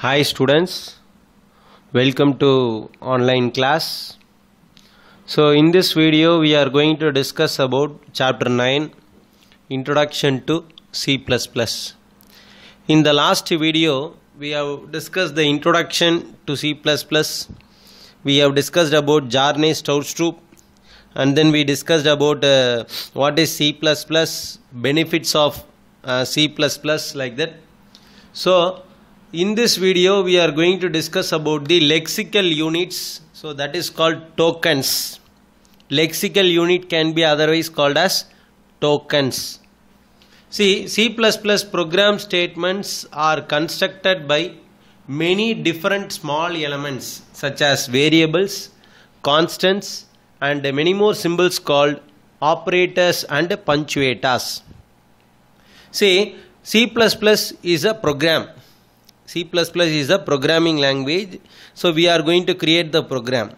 Hi students, welcome to online class. So in this video we are going to discuss about chapter 9 Introduction to C++. In the last video we have discussed the introduction to C++. We have discussed about Jarney Stoustrup and then we discussed about uh, what is C++, benefits of uh, C++ like that. So in this video we are going to discuss about the lexical units so that is called tokens lexical unit can be otherwise called as tokens see c++ program statements are constructed by many different small elements such as variables constants and many more symbols called operators and punctuators see C++ is a program C++ is a programming language. So we are going to create the program.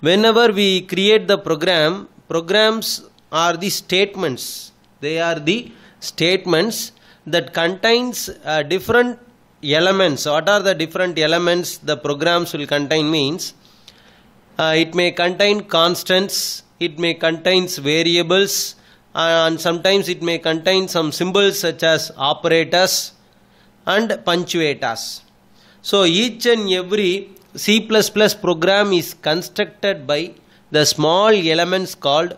Whenever we create the program, programs are the statements. They are the statements that contains uh, different elements. What are the different elements the programs will contain means? Uh, it may contain constants, it may contain variables, uh, and sometimes it may contain some symbols such as operators and punctuators. So each and every C++ program is constructed by the small elements called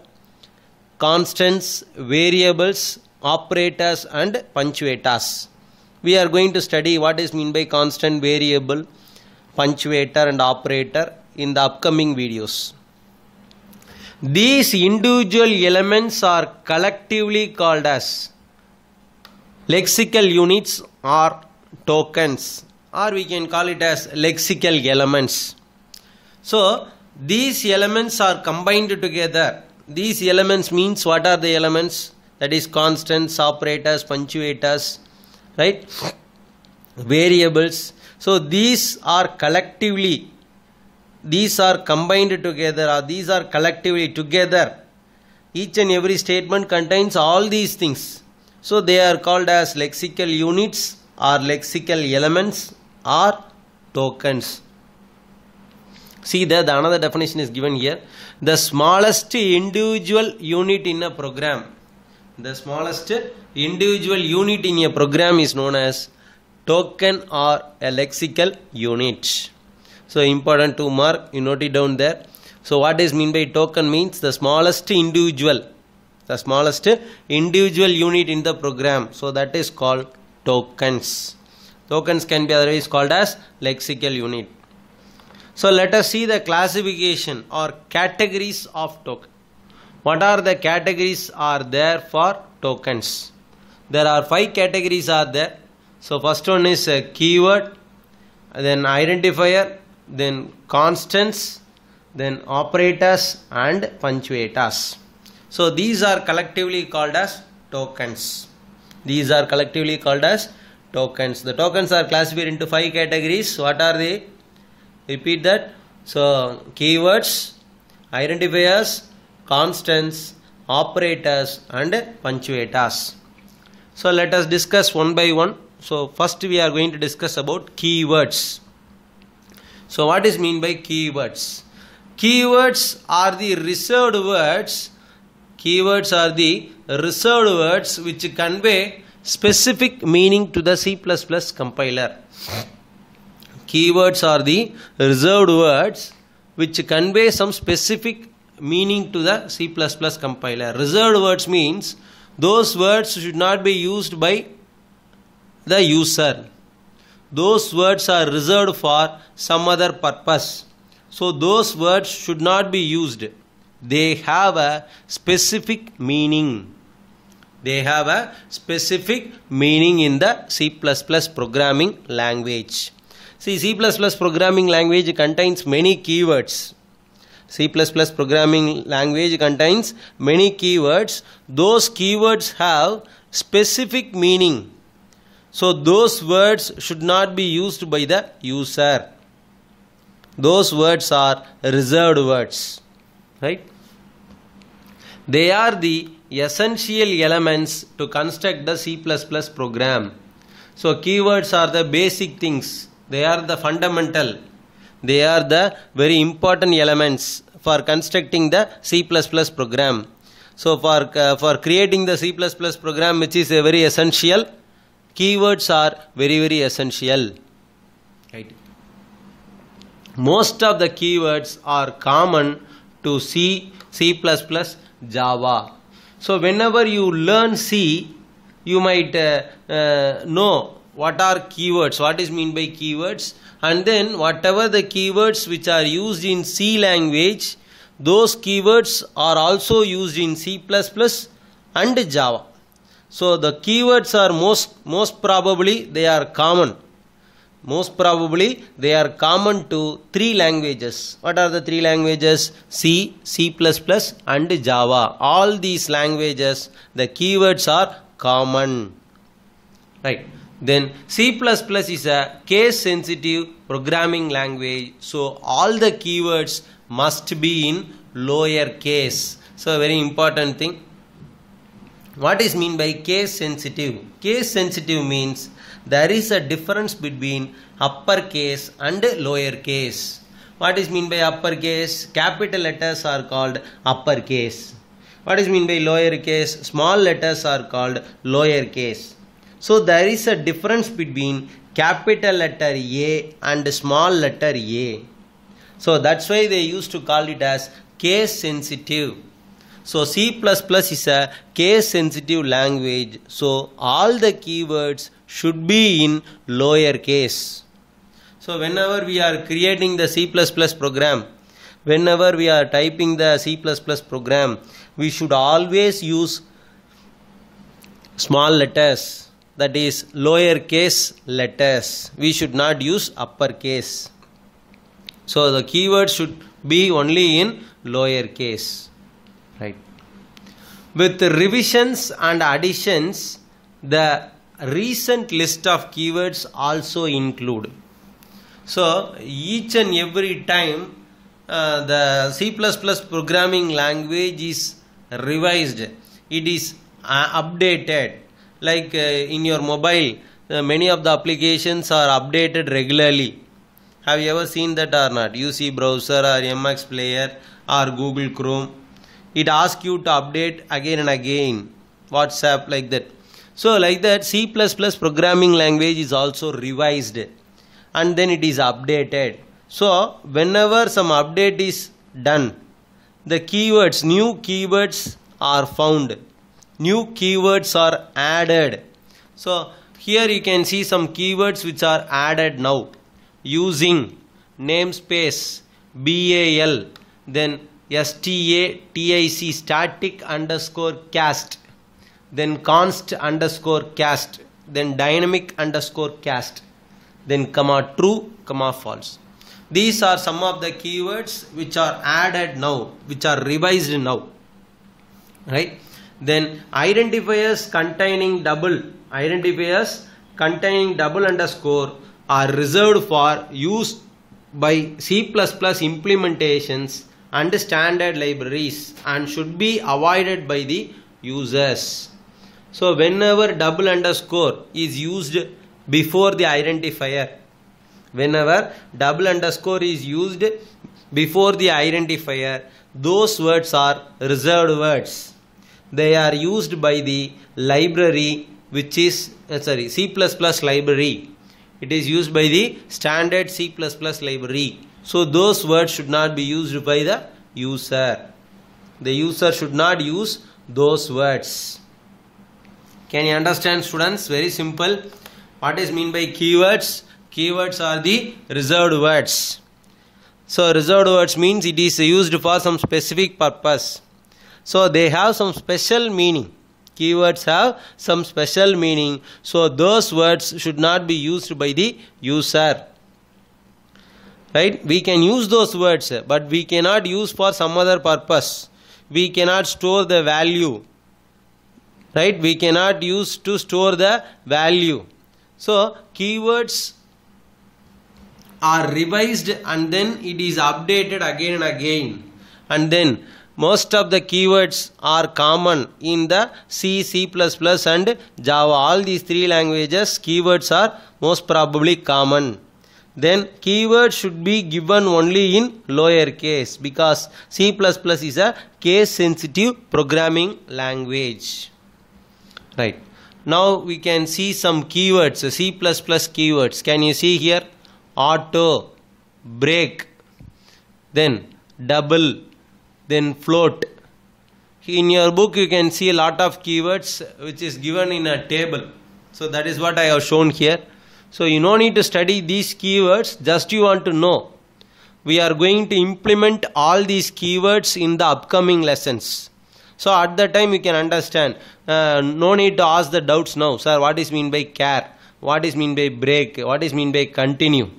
constants, variables, operators and punctuators. We are going to study what is mean by constant, variable, punctuator and operator in the upcoming videos. These individual elements are collectively called as Lexical units are tokens or we can call it as lexical elements. So these elements are combined together. These elements means what are the elements? That is constants, operators, punctuators, right? Variables. So these are collectively, these are combined together or these are collectively together. Each and every statement contains all these things so they are called as lexical units or lexical elements or tokens. See there the another definition is given here. The smallest individual unit in a program. The smallest individual unit in a program is known as token or a lexical unit. So important to mark you note it down there. So what is mean by token means the smallest individual the smallest individual unit in the program so that is called tokens tokens can be otherwise called as lexical unit so let us see the classification or categories of token what are the categories are there for tokens there are five categories are there so first one is a keyword then identifier then constants then operators and punctuators so these are collectively called as tokens. These are collectively called as tokens. The tokens are classified into five categories. What are they? Repeat that. So keywords, identifiers, constants, operators and punctuators. So let us discuss one by one. So first we are going to discuss about keywords. So what is mean by keywords? Keywords are the reserved words Keywords are the reserved words which convey specific meaning to the C++ compiler. Keywords are the reserved words which convey some specific meaning to the C++ compiler. Reserved words means those words should not be used by the user. Those words are reserved for some other purpose. So those words should not be used they have a specific meaning. They have a specific meaning in the C++ programming language. See, C++ programming language contains many keywords. C++ programming language contains many keywords. Those keywords have specific meaning. So those words should not be used by the user. Those words are reserved words, right? They are the essential elements to construct the C++ program. So keywords are the basic things. They are the fundamental. They are the very important elements for constructing the C++ program. So for, uh, for creating the C++ program which is a very essential, keywords are very very essential. Right. Most of the keywords are common to C, C++ Java. So whenever you learn C, you might uh, uh, know what are keywords, what is mean by keywords, and then whatever the keywords which are used in C language, those keywords are also used in C++ and Java. So the keywords are most most probably they are common most probably they are common to three languages what are the three languages c c++ and java all these languages the keywords are common right then c++ is a case sensitive programming language so all the keywords must be in lower case so very important thing what is mean by case sensitive case sensitive means there is a difference between uppercase and lowercase. What is mean by uppercase? Capital letters are called uppercase. What is mean by lowercase? Small letters are called lowercase. So there is a difference between capital letter A and small letter a. So that's why they used to call it as case sensitive. So C++ is a case sensitive language. So all the keywords should be in lower case. So whenever we are creating the C++ program, whenever we are typing the C++ program, we should always use small letters that is lower case letters. We should not use upper case. So the keywords should be only in lower case. With revisions and additions, the recent list of keywords also include. So each and every time uh, the C++ programming language is revised, it is uh, updated. Like uh, in your mobile, uh, many of the applications are updated regularly. Have you ever seen that or not? UC browser or MX player or Google Chrome it asks you to update again and again whatsapp like that so like that c++ programming language is also revised and then it is updated so whenever some update is done the keywords new keywords are found new keywords are added so here you can see some keywords which are added now using namespace bal then static static underscore cast then const underscore cast then dynamic underscore cast then comma true comma false these are some of the keywords which are added now which are revised now right then identifiers containing double identifiers containing double underscore are reserved for use by C++ implementations and standard libraries and should be avoided by the users. So whenever double underscore is used before the identifier, whenever double underscore is used before the identifier, those words are reserved words. They are used by the library which is uh, sorry C++ library. It is used by the standard C++ library so those words should not be used by the user. The user should not use those words. Can you understand students? Very simple. What is mean by keywords? Keywords are the reserved words. So reserved words means it is used for some specific purpose. So they have some special meaning. Keywords have some special meaning. So those words should not be used by the user right we can use those words but we cannot use for some other purpose we cannot store the value right we cannot use to store the value so keywords are revised and then it is updated again and again and then most of the keywords are common in the C, C++ and Java. All these three languages keywords are most probably common then keyword should be given only in lower case because C++ is a case sensitive programming language. Right. Now we can see some keywords, C++ keywords. Can you see here? Auto, break, then double, then float. In your book you can see a lot of keywords which is given in a table. So that is what I have shown here. So you no need to study these keywords, just you want to know. We are going to implement all these keywords in the upcoming lessons. So at that time you can understand. Uh, no need to ask the doubts now. Sir, what is mean by care? What is mean by break? What is mean by continue?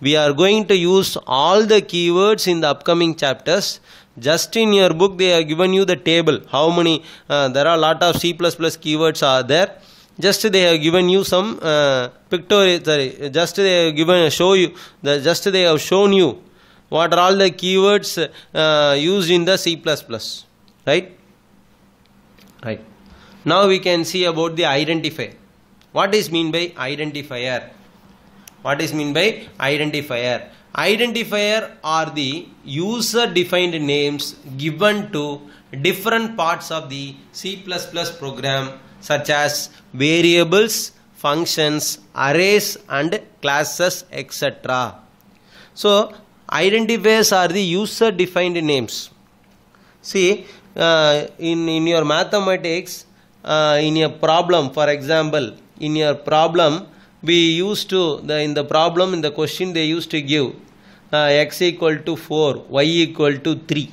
We are going to use all the keywords in the upcoming chapters. Just in your book they have given you the table. How many? Uh, there are a lot of C++ keywords are there just they have given you some uh, pictorial sorry just they have given show you the just they have shown you what are all the keywords uh, used in the C++ right right now we can see about the identifier what is mean by identifier what is mean by identifier identifier are the user defined names given to different parts of the C++ program such as variables, functions, arrays and classes etc. So identifiers are the user defined names. See uh, in, in your mathematics uh, in your problem for example in your problem we used to the, in the problem in the question they used to give uh, x equal to 4 y equal to 3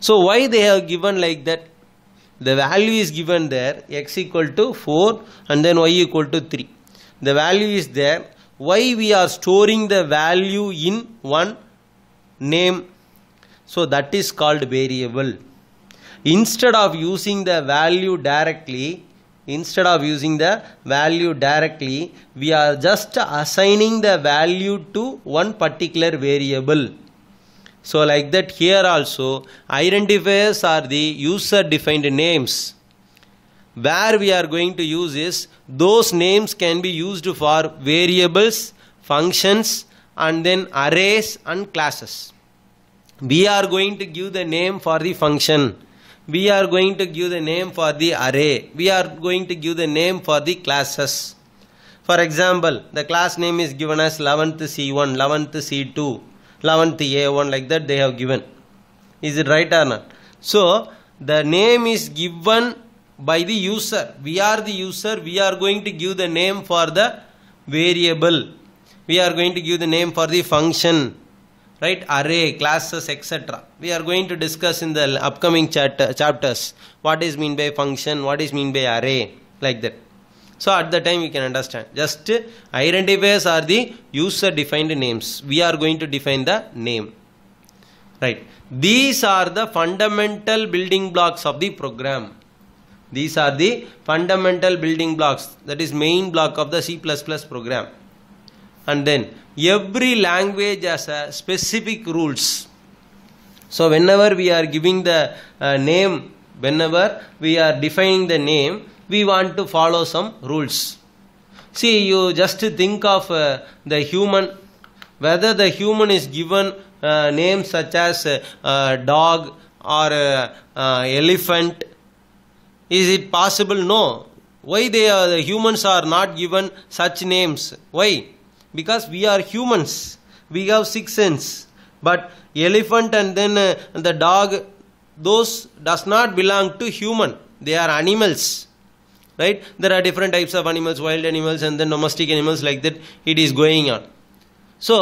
so why they have given like that the value is given there x equal to 4 and then y equal to 3 the value is there why we are storing the value in one name so that is called variable instead of using the value directly instead of using the value directly we are just assigning the value to one particular variable so like that here also identifiers are the user defined names. Where we are going to use is those names can be used for variables, functions and then arrays and classes. We are going to give the name for the function. We are going to give the name for the array. We are going to give the name for the classes. For example, the class name is given as 11th C1, 11th C2, 11th A1 like that they have given. Is it right or not? So the name is given by the user. We are the user. We are going to give the name for the variable. We are going to give the name for the function. Right? Array, classes, etc. We are going to discuss in the upcoming chapters what is mean by function, what is mean by array, like that. So at the time we can understand. Just identifiers are the user defined names. We are going to define the name. Right. These are the fundamental building blocks of the program. These are the fundamental building blocks. That is main block of the C++ program. And then every language has a specific rules. So whenever we are giving the uh, name, whenever we are defining the name, we want to follow some rules. See, you just think of uh, the human, whether the human is given uh, names such as uh, dog or uh, elephant. Is it possible? No. Why they are, the humans are not given such names? Why? Because we are humans. We have six sense. But elephant and then uh, the dog, those does not belong to human. They are animals right there are different types of animals wild animals and then domestic animals like that it is going on so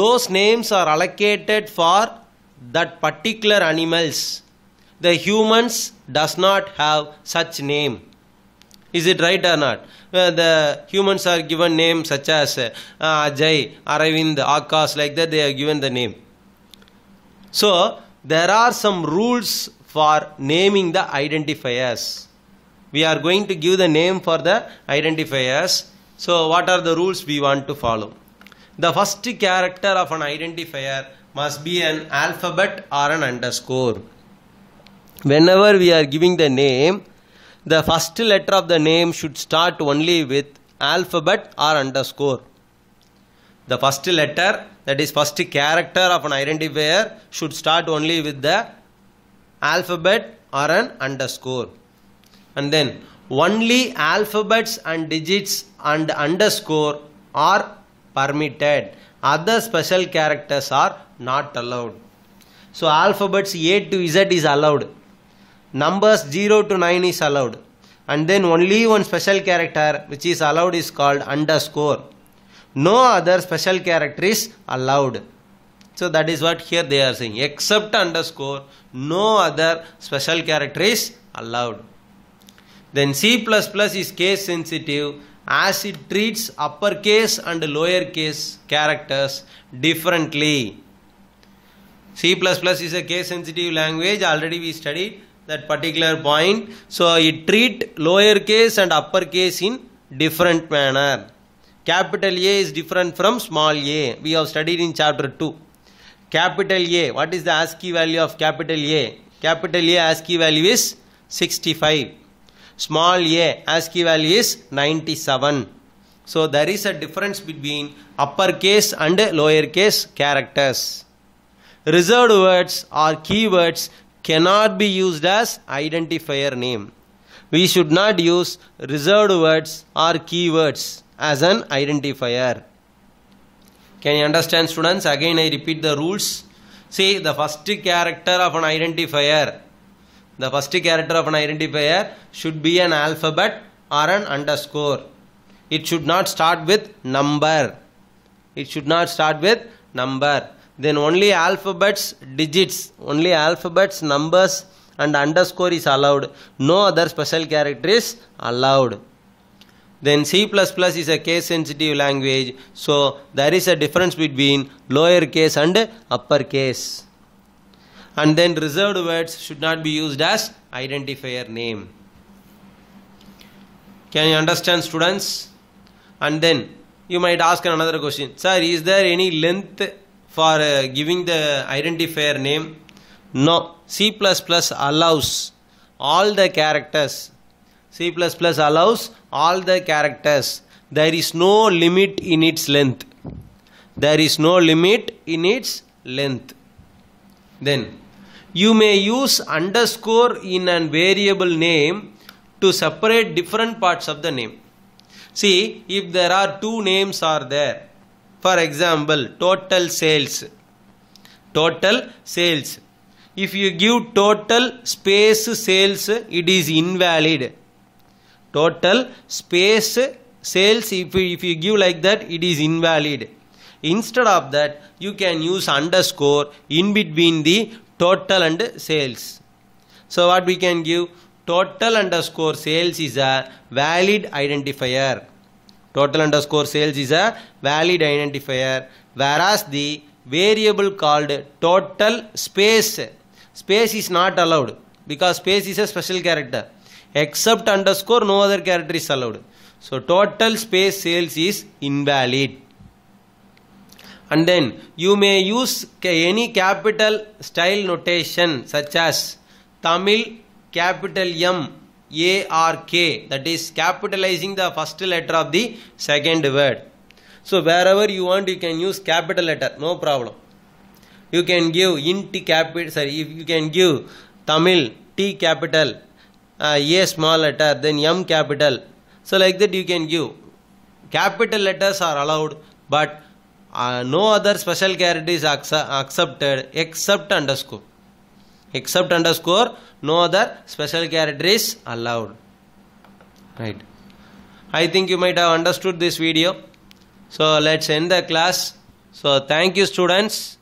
those names are allocated for that particular animals the humans does not have such name is it right or not uh, the humans are given names such as uh, ajay aravind akash like that they are given the name so there are some rules for naming the identifiers we are going to give the name for the identifiers. So what are the rules we want to follow? The first character of an identifier must be an alphabet or an underscore. Whenever we are giving the name, the first letter of the name should start only with alphabet or underscore. The first letter, that is first character of an identifier should start only with the alphabet or an underscore and then only alphabets and digits and underscore are permitted other special characters are not allowed so alphabets A to Z is allowed numbers 0 to 9 is allowed and then only one special character which is allowed is called underscore no other special character is allowed so that is what here they are saying except underscore no other special character is allowed then C++ is case sensitive as it treats uppercase and lowercase characters differently. C++ is a case sensitive language already we studied that particular point. So it treat lowercase and uppercase in different manner. Capital A is different from small a. We have studied in chapter 2. Capital A, what is the ASCII value of capital A? Capital A ASCII value is 65. Small a ASCII value is 97. So there is a difference between uppercase and lowercase characters. Reserved words or keywords cannot be used as identifier name. We should not use reserved words or keywords as an identifier. Can you understand students? Again I repeat the rules. See the first character of an identifier the first character of an identifier should be an alphabet or an underscore. It should not start with number. It should not start with number. Then only alphabets, digits, only alphabets, numbers and underscore is allowed. No other special character is allowed. Then C++ is a case sensitive language. So there is a difference between lower case and upper case and then reserved words should not be used as identifier name can you understand students and then you might ask another question sir is there any length for uh, giving the identifier name no c++ allows all the characters c++ allows all the characters there is no limit in its length there is no limit in its length then you may use underscore in a variable name to separate different parts of the name. See, if there are two names are there, for example, total sales, total sales. If you give total space sales, it is invalid. Total space sales, if you, if you give like that, it is invalid. Instead of that, you can use underscore in between the total and sales. So what we can give total underscore sales is a valid identifier. Total underscore sales is a valid identifier whereas the variable called total space space is not allowed because space is a special character except underscore no other character is allowed so total space sales is invalid and then you may use any capital style notation such as Tamil capital M A R K that is capitalizing the first letter of the second word. So wherever you want you can use capital letter no problem. You can give int capital sorry if you can give Tamil T capital uh, A small letter then M capital so like that you can give capital letters are allowed but no other special character is accepted except underscore except underscore no other special character is allowed right i think you might have understood this video so let's end the class so thank you students